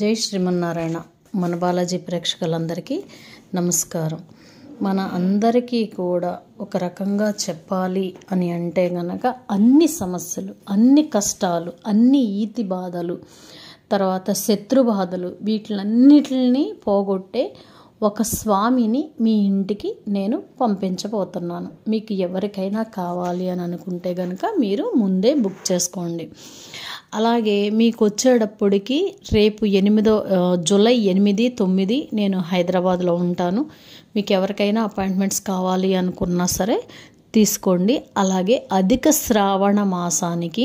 జై శ్రీమన్నారాయణ మన బాలాజీ ప్రేక్షకులందరికీ నమస్కారం మన అందరికీ కూడా ఒక రకంగా చెప్పాలి అని అంటే గనక అన్ని సమస్యలు అన్ని కష్టాలు అన్ని ఈతి బాధలు తర్వాత శత్రు బాధలు వీటిలన్నిటిని పోగొట్టే ఒక స్వామిని మీ ఇంటికి నేను పంపించబోతున్నాను మీకు ఎవరికైనా కావాలి అని అనుకుంటే కనుక మీరు ముందే బుక్ చేసుకోండి అలాగే మీకు వచ్చేటప్పటికి రేపు ఎనిమిదో జూలై ఎనిమిది తొమ్మిది నేను హైదరాబాద్లో ఉంటాను మీకు ఎవరికైనా అపాయింట్మెంట్స్ కావాలి అనుకున్నా సరే తీసుకోండి అలాగే అధిక శ్రావణ మాసానికి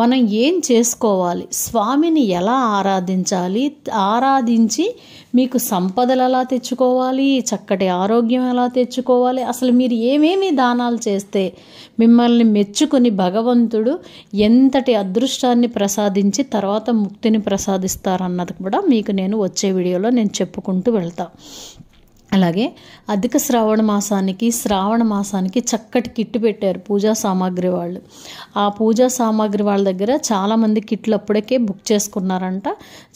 మనం ఏం చేసుకోవాలి స్వామిని ఎలా ఆరాధించాలి ఆరాధించి మీకు సంపదలు ఎలా తెచ్చుకోవాలి చక్కటి ఆరోగ్యం ఎలా తెచ్చుకోవాలి అసలు మీరు ఏమేమి దానాలు చేస్తే మిమ్మల్ని మెచ్చుకొని భగవంతుడు ఎంతటి అదృష్టాన్ని ప్రసాదించి తర్వాత ముక్తిని ప్రసాదిస్తారన్నది కూడా మీకు నేను వచ్చే వీడియోలో నేను చెప్పుకుంటూ వెళ్తాను అలాగే అధిక శ్రావణ మాసానికి శ్రావణ మాసానికి చక్కటి కిట్ పెట్టారు పూజా సామాగ్రి వాళ్ళు ఆ పూజా సామాగ్రి వాళ్ళ దగ్గర చాలామంది కిట్లు అప్పటికే బుక్ చేసుకున్నారంట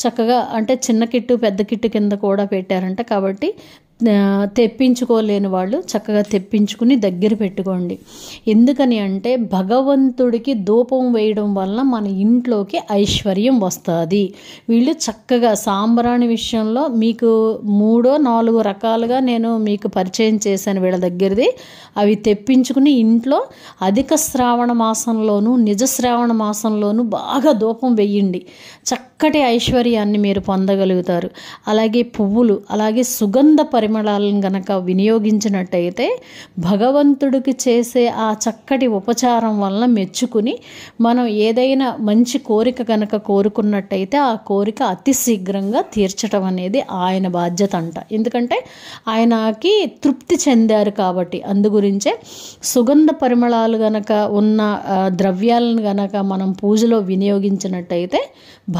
చక్కగా అంటే చిన్న కిట్టు పెద్ద కిట్టు కింద కూడా పెట్టారంట కాబట్టి తెప్పించుకోలేని వాళ్ళు చక్కగా తెప్పించుకుని దగ్గర పెట్టుకోండి ఎందుకని అంటే భగవంతుడికి ధూపం వేయడం వల్ల మన ఇంట్లోకి ఐశ్వర్యం వస్తుంది వీళ్ళు చక్కగా సాంబ్రాణి విషయంలో మీకు మూడో నాలుగో రకాలుగా నేను మీకు పరిచయం చేశాను వీళ్ళ దగ్గరది అవి తెప్పించుకుని ఇంట్లో అధిక శ్రావణ మాసంలోనూ నిజ శ్రావణ మాసంలోనూ బాగా ధూపం వెయ్యండి చక్కటి ఐశ్వర్యాన్ని మీరు పొందగలుగుతారు అలాగే పువ్వులు అలాగే సుగంధ పరి పరిమళాలను గనక వినియోగించినట్టయితే భగవంతుడికి చేసే ఆ చక్కటి ఉపచారం వలన మెచ్చుకుని మనం ఏదైనా మంచి కోరిక గనక కోరుకున్నట్టయితే ఆ కోరిక అతి శీఘ్రంగా తీర్చడం అనేది ఆయన బాధ్యత అంట ఎందుకంటే ఆయనకి తృప్తి చెందారు కాబట్టి అందుగురించే సుగంధ పరిమళాలు గనక ఉన్న ద్రవ్యాలను గనక మనం పూజలో వినియోగించినట్టయితే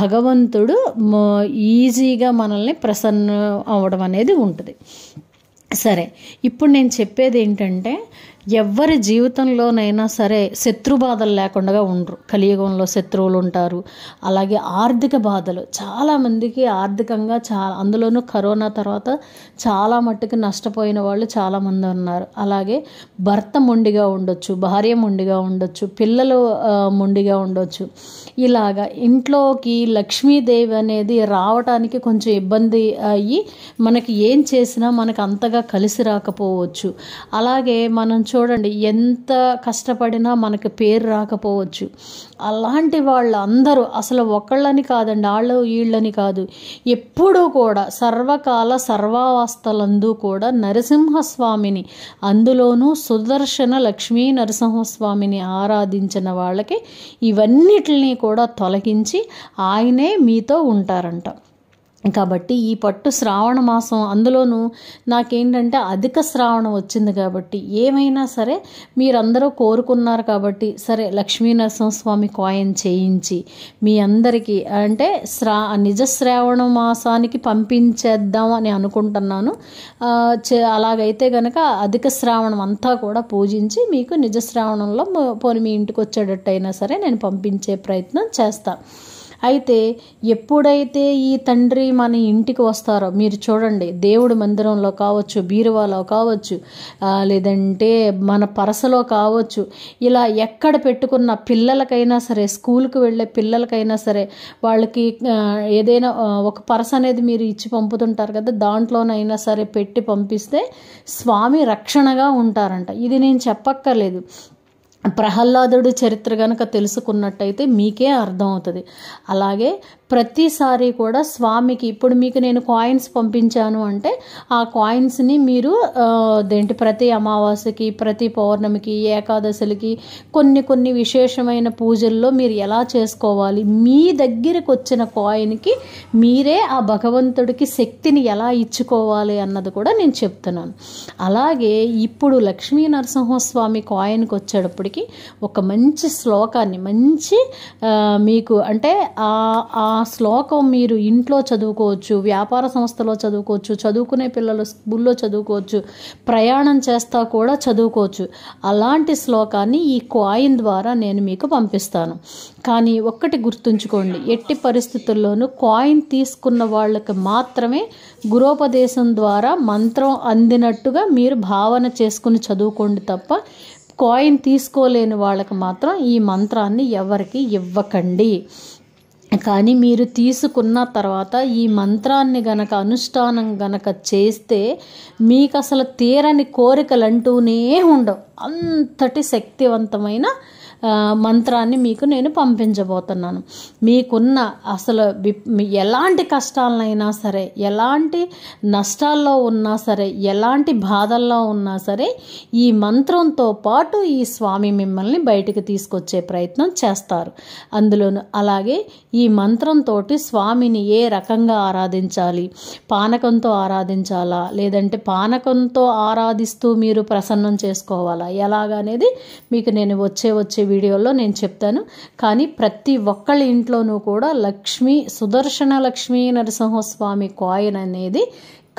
భగవంతుడు ఈజీగా మనల్ని ప్రసన్న అవ్వడం అనేది ఉంటుంది సరే ఇప్పుడు నేను చెప్పేది ఏంటంటే ఎవ్వరి జీవితంలోనైనా సరే శత్రు బాధలు లేకుండా ఉండరు కలియుగంలో శత్రువులు ఉంటారు అలాగే ఆర్థిక బాధలు చాలామందికి ఆర్థికంగా చాలా అందులోనూ కరోనా తర్వాత చాలా మట్టుకు నష్టపోయిన వాళ్ళు చాలామంది ఉన్నారు అలాగే భర్త మొండిగా ఉండొచ్చు భార్య మొండిగా ఉండొచ్చు పిల్లలు మొండిగా ఉండొచ్చు ఇలాగా ఇంట్లోకి లక్ష్మీదేవి అనేది రావటానికి కొంచెం ఇబ్బంది అయ్యి మనకి ఏం చేసినా మనకు అంతగా కలిసి రాకపోవచ్చు అలాగే మనం చూడండి ఎంత కష్టపడినా మనకు పేరు రాకపోవచ్చు అలాంటి వాళ్ళు అందరూ అసలు ఒకళ్ళని కాదండి వాళ్ళు వీళ్ళని కాదు ఎప్పుడూ కూడా సర్వకాల సర్వావస్థలందు కూడా నరసింహస్వామిని అందులోనూ సుదర్శన లక్ష్మీ నరసింహస్వామిని ఆరాధించిన వాళ్ళకి ఇవన్నిటిని కూడా తొలగించి ఆయనే మీతో ఉంటారంట కాబట్టి ఈ పట్టు శ్రావణ మాసం అందులోనూ నాకేంటంటే అధిక శ్రావణం వచ్చింది కాబట్టి ఏమైనా సరే మీరందరూ కోరుకున్నారు కాబట్టి సరే నరసింహస్వామి కాయిన్ చేయించి మీ అందరికీ అంటే శ్రా నిజ శ్రావణ మాసానికి పంపించేద్దాం అని అనుకుంటున్నాను అలాగైతే కనుక అధిక శ్రావణం అంతా కూడా పూజించి మీకు నిజ శ్రావణంలో పోని మీ ఇంటికి వచ్చేటట్టు అయినా సరే నేను పంపించే ప్రయత్నం చేస్తాను అయితే ఎప్పుడైతే ఈ తండ్రి మన ఇంటికి వస్తారో మీరు చూడండి దేవుడి మందిరంలో కావచ్చు బీరువాలో కావచ్చు లేదంటే మన పరసలో కావచ్చు ఇలా ఎక్కడ పెట్టుకున్న పిల్లలకైనా సరే స్కూల్కి వెళ్ళే పిల్లలకైనా సరే వాళ్ళకి ఏదైనా ఒక పరస అనేది మీరు ఇచ్చి పంపుతుంటారు కదా దాంట్లోనైనా సరే పెట్టి పంపిస్తే స్వామి రక్షణగా ఉంటారంట ఇది నేను చెప్పక్కర్లేదు ప్రహ్లాదుడి చరిత్ర కనుక తెలుసుకున్నట్టయితే మీకే అర్థం అవుతుంది అలాగే ప్రతిసారి కూడా స్వామికి ఇప్పుడు మీకు నేను కాయిన్స్ పంపించాను అంటే ఆ కాయిన్స్ని మీరు దేంటి ప్రతి అమావాస్యకి ప్రతి పౌర్ణమికి ఏకాదశులకి కొన్ని కొన్ని విశేషమైన పూజల్లో మీరు ఎలా చేసుకోవాలి మీ దగ్గరకు వచ్చిన కాయిన్కి మీరే ఆ భగవంతుడికి శక్తిని ఎలా ఇచ్చుకోవాలి అన్నది కూడా నేను చెప్తున్నాను అలాగే ఇప్పుడు లక్ష్మీ నరసింహస్వామి కాయిన్కి వచ్చేటప్పటికి ఒక మంచి శ్లోకాన్ని మంచి మీకు అంటే ఆ ఆ శ్లోకం మీరు ఇంట్లో చదువుకోవచ్చు వ్యాపార సంస్థలో చదువుకోవచ్చు చదువుకునే పిల్లలు స్కూల్లో చదువుకోవచ్చు ప్రయాణం చేస్తా కూడా చదువుకోవచ్చు అలాంటి శ్లోకాన్ని ఈ కాయిన్ ద్వారా నేను మీకు పంపిస్తాను కానీ ఒక్కటి గుర్తుంచుకోండి ఎట్టి పరిస్థితుల్లోనూ కాయిన్ తీసుకున్న వాళ్ళకి మాత్రమే గురోపదేశం ద్వారా మంత్రం అందినట్టుగా మీరు భావన చేసుకుని చదువుకోండి తప్ప కాయిన్ తీసుకోలేని వాళ్ళకి మాత్రం ఈ మంత్రాన్ని ఎవరికి ఇవ్వకండి కానీ మీరు తీసుకున్న తర్వాత ఈ మంత్రాన్ని గనక అనుష్ఠానం గనక చేస్తే మీకు అసలు తీరని కోరికలు అంటూనే ఉండవు అంతటి శక్తివంతమైన మంత్రాన్ని మీకు నేను పంపించబోతున్నాను మీకున్న అసలు ఎలాంటి కష్టాలనైనా సరే ఎలాంటి నష్టాల్లో ఉన్నా సరే ఎలాంటి బాధల్లో ఉన్నా సరే ఈ మంత్రంతో పాటు ఈ స్వామి మిమ్మల్ని బయటకు తీసుకొచ్చే ప్రయత్నం చేస్తారు అందులోను అలాగే ఈ మంత్రంతో స్వామిని ఏ రకంగా ఆరాధించాలి పానకంతో ఆరాధించాలా లేదంటే పానకంతో ఆరాధిస్తూ మీరు ప్రసన్నం చేసుకోవాలా ఎలాగనేది మీకు నేను వచ్చే వచ్చే వీడియోలో నేను చెప్తాను కానీ ప్రతి ఒక్కళ్ళ ఇంట్లోనూ కూడా లక్ష్మీ సుదర్శన లక్ష్మీ నరసింహస్వామి కాయిన్ అనేది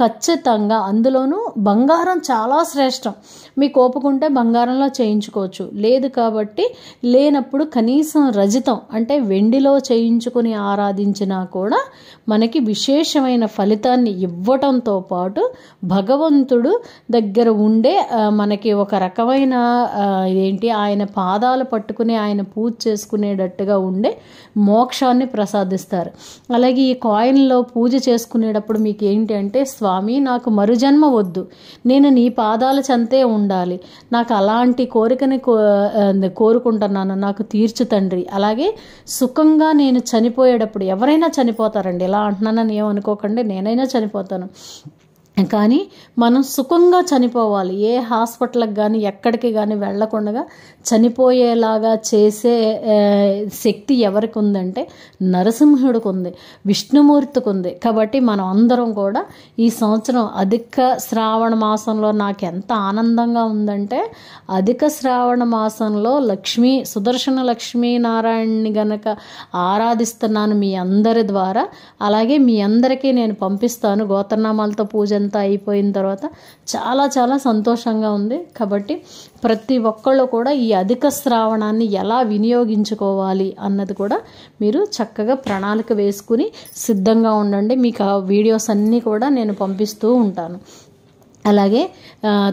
ఖచ్చితంగా అందులోనూ బంగారం చాలా శ్రేష్టం మీకు ఓపుకుంటే బంగారంలో చేయించుకోవచ్చు లేదు కాబట్టి లేనప్పుడు కనీసం రజితం అంటే వెండిలో చేయించుకుని ఆరాధించినా కూడా మనకి విశేషమైన ఫలితాన్ని ఇవ్వటంతో పాటు భగవంతుడు దగ్గర ఉండే మనకి ఒక రకమైన ఏంటి ఆయన పాదాలు పట్టుకుని ఆయన పూజ చేసుకునేటట్టుగా ఉండే మోక్షాన్ని ప్రసాదిస్తారు అలాగే ఈ కాయిన్లో పూజ చేసుకునేటప్పుడు మీకు ఏంటి అంటే స్వ స్వామి నాకు మరుజన్మ వద్దు నేను నీ పాదాల చెంతే ఉండాలి నాకు అలాంటి కోరికని కోరుకుంటున్నాను నాకు తీర్చు తండ్రి అలాగే సుఖంగా నేను చనిపోయేటప్పుడు ఎవరైనా చనిపోతారండి ఇలా అంటున్నానని ఏమనుకోకండి నేనైనా చనిపోతాను కానీ మనం సుఖంగా చనిపోవాలి ఏ హాస్పిటల్కి కానీ ఎక్కడికి కానీ వెళ్లకుండా చనిపోయేలాగా చేసే శక్తి ఎవరికి ఉందంటే నరసింహుడికి ఉంది విష్ణుమూర్తికి ఉంది కాబట్టి మనం అందరం కూడా ఈ సంవత్సరం అధిక శ్రావణ మాసంలో నాకు ఎంత ఆనందంగా ఉందంటే అధిక శ్రావణ మాసంలో లక్ష్మీ సుదర్శన లక్ష్మీనారాయణని గనక ఆరాధిస్తున్నాను మీ అందరి ద్వారా అలాగే మీ అందరికీ నేను పంపిస్తాను గోత్రనామాలతో పూజ అంతా అయిపోయిన తర్వాత చాలా చాలా సంతోషంగా ఉంది కాబట్టి ప్రతి ఒక్కళ్ళు కూడా ఈ అధిక స్రావణాన్ని ఎలా వినియోగించుకోవాలి అన్నది కూడా మీరు చక్కగా ప్రణాళిక వేసుకుని సిద్ధంగా ఉండండి మీకు ఆ వీడియోస్ అన్నీ కూడా నేను పంపిస్తూ ఉంటాను అలాగే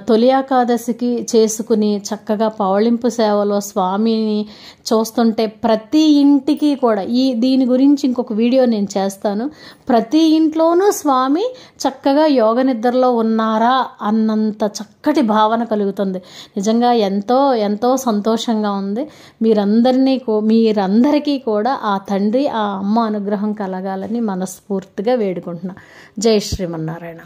తొలి ఏకాదశికి చేసుకుని చక్కగా పవళింపు సేవలో స్వామిని చూస్తుంటే ప్రతి ఇంటికి కూడా ఈ దీని గురించి ఇంకొక వీడియో నేను చేస్తాను ప్రతి ఇంట్లోనూ స్వామి చక్కగా యోగ నిద్రలో ఉన్నారా అన్నంత చక్కటి భావన కలుగుతుంది నిజంగా ఎంతో ఎంతో సంతోషంగా ఉంది మీరందరినీ మీరందరికీ కూడా ఆ తండ్రి ఆ అమ్మ అనుగ్రహం కలగాలని మనస్ఫూర్తిగా వేడుకుంటున్నా జై శ్రీమన్నారాయణ